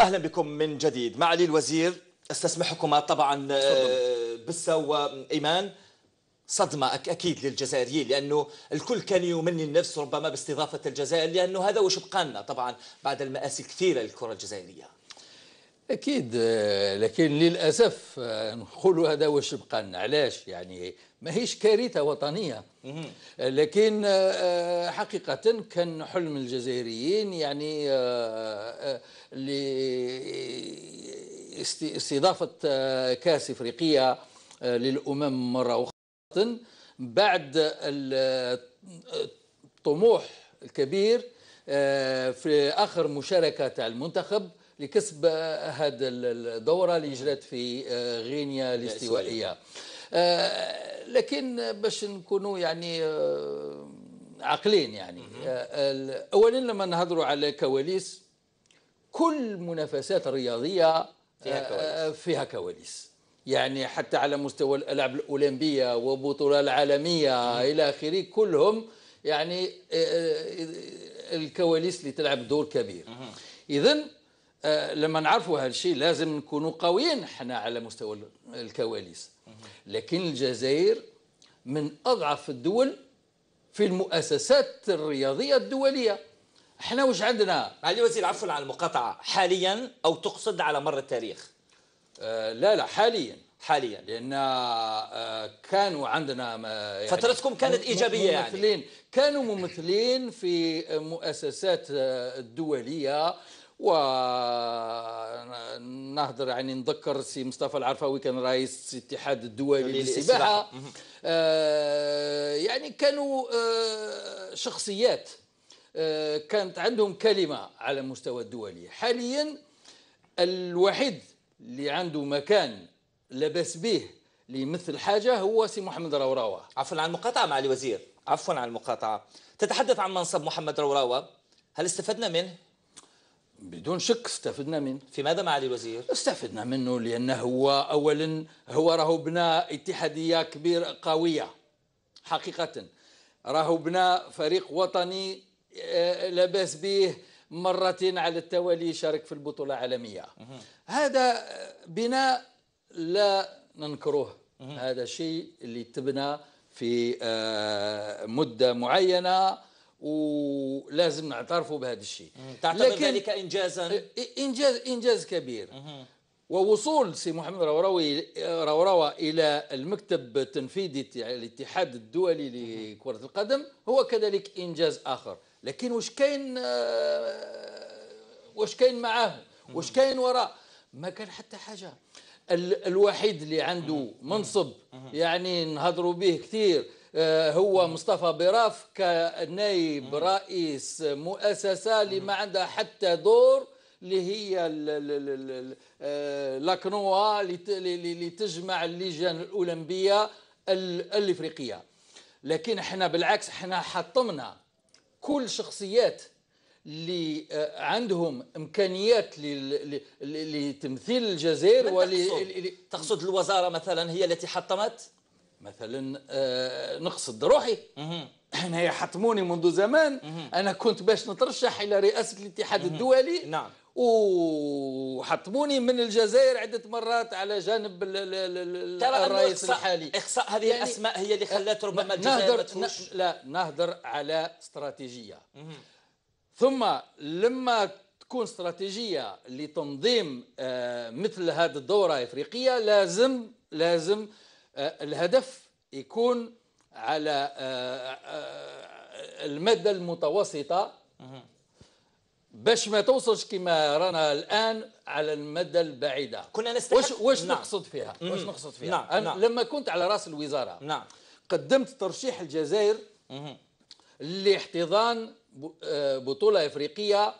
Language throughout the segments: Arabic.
اهلا بكم من جديد معالي الوزير استسمحكما طبعا آه، بسه وايمان صدمة أكيد للجزائريين لأنه الكل كان يمني النفس ربما باستضافة الجزائر لأنه هذا وش بقالنا طبعا بعد المآسي الكثيرة للكرة الجزائرية أكيد آه، لكن للأسف آه، نقول هذا وش بقالنا علاش يعني ما هيش كارثه وطنيه لكن آه، آه، حقيقه كان حلم الجزائريين يعني آه، لاستضافه كاس افريقيه للامم مره اخرى بعد الطموح الكبير في اخر مشاركه تاع المنتخب لكسب هذه الدوره اللي جرت في غينيا الاستوائيه لكن باش نكونوا يعني آه، عاقلين يعني آه، اولا لما نهضروا على كواليس كل منافسات الرياضيه آه، فيها كواليس, فيها كواليس. يعني حتى على مستوى الالعاب الاولمبيه وبطوله العالميه الى اخره كلهم يعني الكواليس اللي تلعب دور كبير اذا آه، لما نعرفوا هذا الشيء لازم نكونوا قويين احنا على مستوى الكواليس لكن الجزائر من اضعف الدول في المؤسسات الرياضيه الدوليه احنا واش عندنا علي وزير عفوا على المقاطعه حاليا او تقصد على مر التاريخ آه لا لا حاليا حاليا لان آه كانوا عندنا يعني فترتكم كانت ايجابيه يعني. ممثلين يعني كانوا ممثلين في مؤسسات آه، الدوليه ونهضر يعني نذكر سي مصطفى العرفاوي كان رئيس الاتحاد الدولي للسباحه آه، يعني كانوا آه، شخصيات آه، كانت عندهم كلمه على المستوى الدولي حاليا الوحيد اللي عنده مكان لبس به لمثل حاجه هو سي محمد روراوه عفوا عن المقاطعه مع الوزير عفوا عن المقاطعه تتحدث عن منصب محمد روراوه هل استفدنا منه بدون شك استفدنا منه في ماذا معالي الوزير؟ استفدنا منه لأنه هو أولا هو راهو بنى اتحادية كبيرة قوية حقيقة راهو بنى فريق وطني آه، لاباس به مرة على التوالي شارك في البطولة العالمية هذا بناء لا ننكروه هذا شيء اللي تبنى في آه، مدة معينة ولازم نعترفوا بهذا الشيء تعتبر ذلك انجازا انجاز انجاز كبير ووصول سي محمد روراوي روراوا إلى المكتب التنفيذي الاتحاد الدولي لكرة القدم هو كذلك إنجاز آخر لكن واش كاين آه، واش كاين معاه واش كاين وراء ما كان حتى حاجة الوحيد اللي عنده منصب يعني نهضروا به كثير آه، هو مصطفى براف كنائب رئيس مؤسسة اللي ما عندها حتى دور اللي هي لاكنوا اللي تجمع اللجان الأولمبية الأفريقية لكن احنا بالعكس احنا حطمنا كل شخصيات اللي آه، عندهم امكانيات لتمثيل الجزائر ولي تقصد الوزاره مثلا هي التي حطمت مثلا آه، نقصد روحي انا يحطموني منذ زمان انا كنت باش نترشح الى رئاسه الاتحاد الدولي نعم وحطموني من الجزائر عدة مرات على جانب الرئيس إخصاء الحالي إخصاء هذه يعني الأسماء هي اللي خلت ربما الجزائر لا نهدر على استراتيجية ثم لما تكون استراتيجية لتنظيم آه، مثل هذه الدورة الإفريقية لازم لازم آه، الهدف يكون على آه، آه، المدى المتوسطة باش ما توصلش كما رانا الان على المدى البعيده كنا نستحق واش, واش نعم. نقصد فيها واش نقصد فيها نعم. أنا نعم. لما كنت على راس الوزاره نعم. قدمت ترشيح الجزائر لاحتضان بطوله افريقيه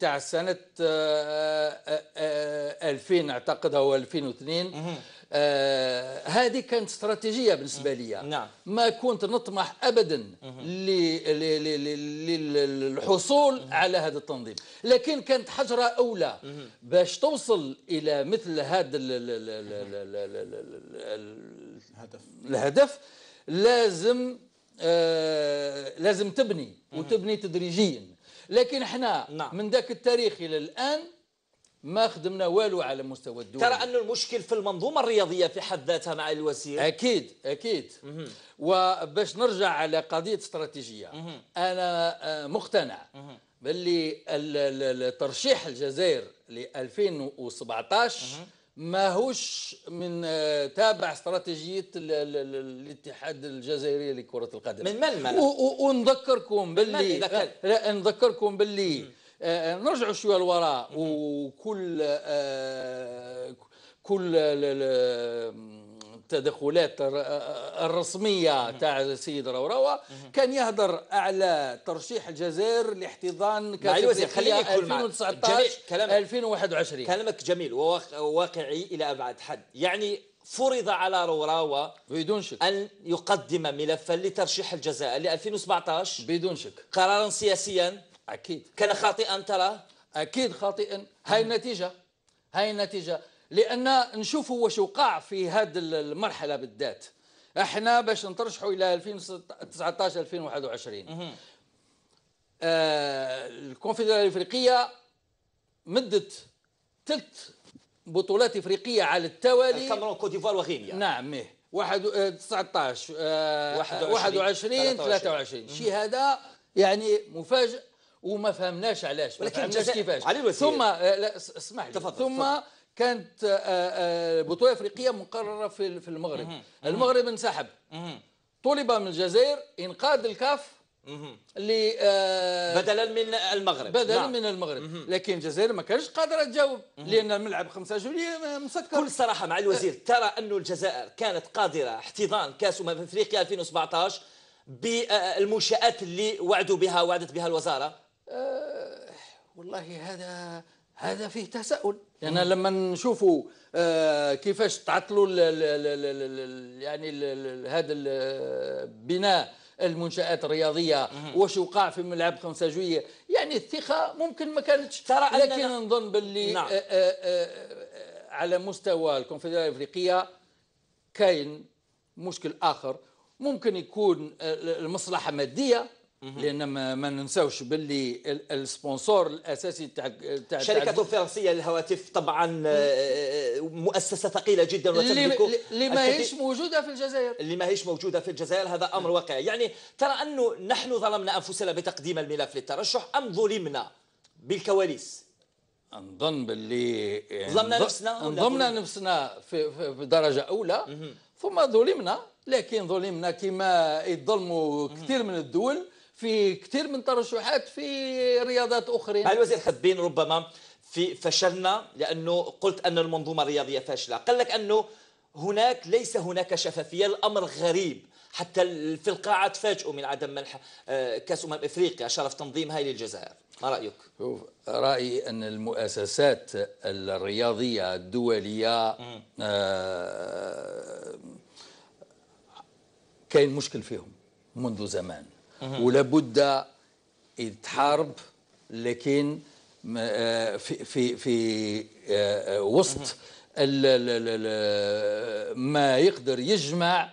تاع سنه 2000 اعتقد او 2002 آه هذه كانت استراتيجيه بالنسبه لي نعم. ما كنت نطمح ابدا للحصول على هذا التنظيم لكن كانت حجره اولى باش توصل الى مثل هذا الهدف الهدف لازم آه لازم تبني وتبني تدريجيا لكن احنا نعم. من ذاك التاريخ الى الان ما خدمنا والو على مستوى الدول ترى أن المشكل في المنظومة الرياضية في حد ذاتها مع الوزير أكيد أكيد وباش نرجع على قضية استراتيجية مه. أنا آه، مقتنع مه. باللي الترشيح الجزائر ل 2017 ماهوش من آه، تابع استراتيجيه الاتحاد الجزائري لكره القدم من من, ونذكركم باللي نذكركم باللي نرجع شويه لورا وكل آه، كل التدخلات الرسميه تاع السيد روروه كان يهدر على ترشيح الجزائر لاحتضان كاس الوزير 2019 كلامك 2021 كلامك جميل وواقعي الى ابعد حد يعني فرض على روراوا بدون شك ان يقدم ملفا لترشيح الجزائر ل 2017 بدون شك قرارا سياسيا اكيد كان خاطئا ترى اكيد خاطئا هاي النتيجه هاي النتيجه لان نشوفوا واش وقع في هذه المرحله بالذات احنا باش نترشحوا الى 2019 2021 آه الكونفدراليه الافريقيه مدت ثلاث بطولات افريقيه على التوالي الكاميرون كوت ديفوار وغينيا نعم ايه 19 21 23, 23. شيء هذا يعني مفاجئ وما فهمناش علاش ولكن فهمناش كيفاش ثم آه، اسمح لي ثم كانت آه، آه، البطوله الافريقيه مقرره في في المغرب المغرب انسحب طلب من الجزائر انقاذ الكاف اللي آه بدلا من المغرب بدلا نعم. من المغرب مم. لكن الجزائر ما كانش قادره تجاوب لان الملعب 5 جوليه مسكر كل صراحه مع الوزير ترى انه الجزائر كانت قادره احتضان كاس امم افريقيا 2017 بالمنشات اللي وعدوا بها وعدت بها الوزاره آه والله هذا هذا فيه تساؤل لان يعني لما نشوفوا آه كيفاش تعطلوا ال ال ال يعني هذا البناء آه، المنشات الرياضيه واش وقع في ملعب خمسه جويه يعني الثقه ممكن ما كانتش ترى لكن نظن باللي آه، نعم. أه أه على مستوى الكونفدراليه الافريقيه كاين مشكل اخر ممكن يكون آه، المصلحه ماديه لان ما ننساوش باللي السبونسور الاساسي تاع تاع الشركه الفرنسيه للهواتف طبعا آه، مؤسسه ثقيله جدا وتملك اللي ماهيش موجوده في الجزائر اللي ماهيش موجوده في الجزائر هذا امر واقعي يعني ترى انه نحن ظلمنا انفسنا بتقديم الملف للترشح ام ظلمنا بالكواليس نظن باللي يعني ظلمنا نفسنا ظلمنا نفسنا في, في درجه اولى ثم ظلمنا لكن ظلمنا كما يظلموا كثير من الدول في كثير من ترشحات في رياضات اخرى هل الوزير حبين ربما في فشلنا لانه قلت ان المنظومه الرياضيه فاشله قال لك انه هناك ليس هناك شفافيه الامر غريب حتى في القاعه تفاجئوا من عدم منح آه، كاس امم افريقيا شرف تنظيم هاي للجزائر ما رايك شوف رايي ان المؤسسات الرياضيه الدوليه آه، كاين مشكل فيهم منذ زمان ولابد يتحارب لكن آه، في في في آه، آه، وسط ما يقدر يجمع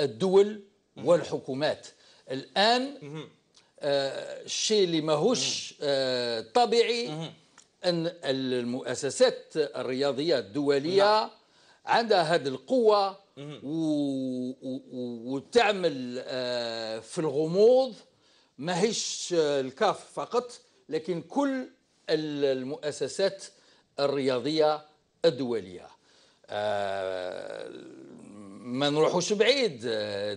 الدول والحكومات الان الشيء اللي ماهوش طبيعي ان المؤسسات الرياضيه الدوليه نعم. عندها هذه القوة وتعمل آه، في الغموض ماهيش آه، الكاف فقط لكن كل المؤسسات الرياضية الدولية آه، ما نروحوش بعيد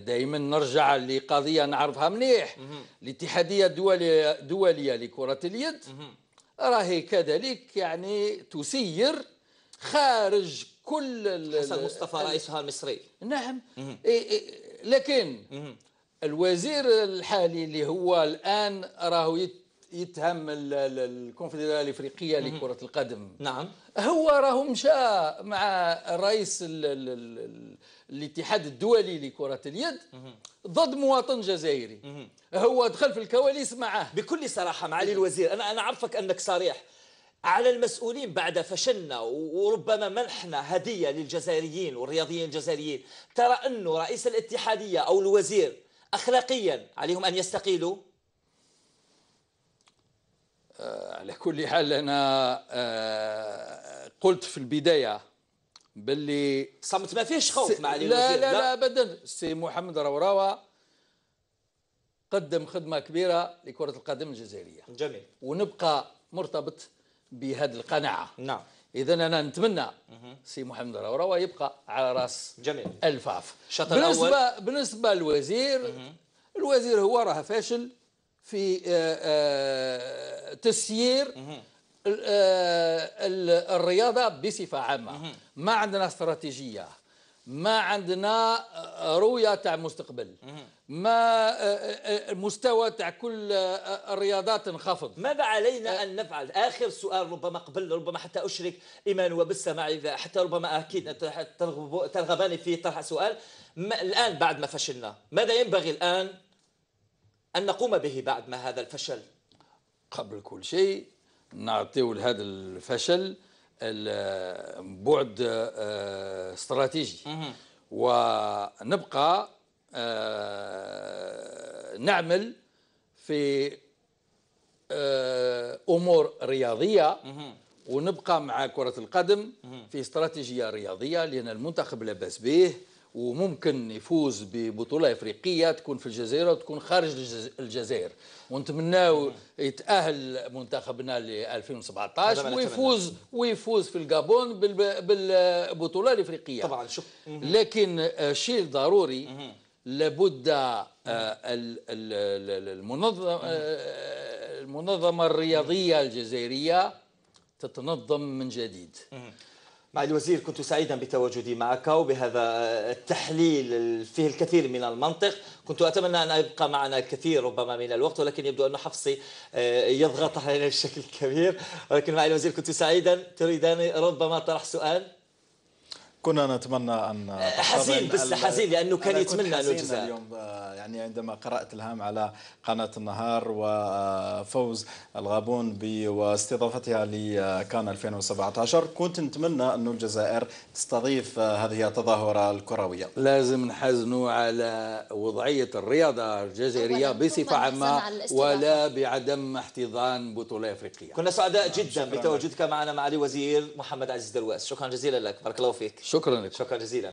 دائما نرجع لقضية نعرفها مليح الاتحادية الدولية دولية لكرة اليد راهي كذلك يعني تسير خارج كل حسن مصطفى رئيسها المصري نعم لكن الوزير الحالي اللي هو الان راهو يتهم الكونفدراليه الافريقيه لكره القدم نعم هو راهو مشى مع رئيس الاتحاد الدولي لكره اليد ضد مواطن جزائري هو دخل في الكواليس معه بكل صراحه معالي الوزير انا انا عارفك انك صريح على المسؤولين بعد فشلنا وربما منحنا هدية للجزائريين والرياضيين الجزائريين ترى أنه رئيس الاتحادية أو الوزير أخلاقيا عليهم أن يستقيلوا آه، على كل حال أنا آه، قلت في البداية باللي صمت ما فيهش خوف مع لا لا لا أبدا سي محمد روراوة قدم خدمة كبيرة لكرة القدم الجزائرية جميل ونبقى مرتبط بهذه القناعه نعم اذا انا نتمنى سي محمد الروراوه يبقى على راس جميل الفاف الشوط بالنسبه أول. بالنسبه للوزير الوزير هو راه فاشل في آه، آه، تسيير آه، الرياضه بصفه عامه ما عندنا استراتيجيه ما عندنا رؤيه تاع مستقبل ما المستوى تاع كل الرياضات انخفض ماذا علينا أه. ان نفعل اخر سؤال ربما قبل ربما حتى اشرك ايمان وبالسماع اذا حتى ربما اكيد ترغبان في طرح سؤال ما الان بعد ما فشلنا ماذا ينبغي الان ان نقوم به بعد ما هذا الفشل قبل كل شيء نعطيو لهذا الفشل بعد آه، استراتيجي ونبقى آه، نعمل في آه، امور رياضيه ونبقى مع كره القدم في استراتيجيه رياضيه لان المنتخب لاباس به وممكن يفوز ببطولة إفريقية تكون في الجزيرة وتكون خارج الجزائر ونتمناو يتأهل منتخبنا ل 2017 ويفوز ويفوز في الجابون بالبطولة الإفريقية طبعا شوف لكن شيء ضروري لابد آه، المنظمة آه، المنظمة الرياضية الجزائرية تتنظم من جديد مع الوزير كنت سعيدا بتواجدي معك وبهذا التحليل فيه الكثير من المنطق كنت أتمنى أن يبقى معنا الكثير ربما من الوقت ولكن يبدو أن حفصي آه، يضغط علينا بشكل كبير ولكن مع الوزير كنت سعيدا تريدان ربما طرح سؤال كنا نتمنى ان أه، حزين بس حزين لانه كان يتمنى انه الجزائر اليوم آه، يعني عندما قرات الهام على قناه النهار وفوز آه، الغابون واستضافتها لكان 2017 كنت نتمنى انه الجزائر تستضيف هذه التظاهره الكرويه لازم نحزنوا على وضعيه الرياضه الجزائريه بصفه عامه ولا بعدم احتضان بطوله افريقيه كنا سعداء جدا بتواجدك معنا معالي الوزير محمد عزيز درواس شكرا جزيلا لك بارك الله فيك شكرا Šukran. Šukran.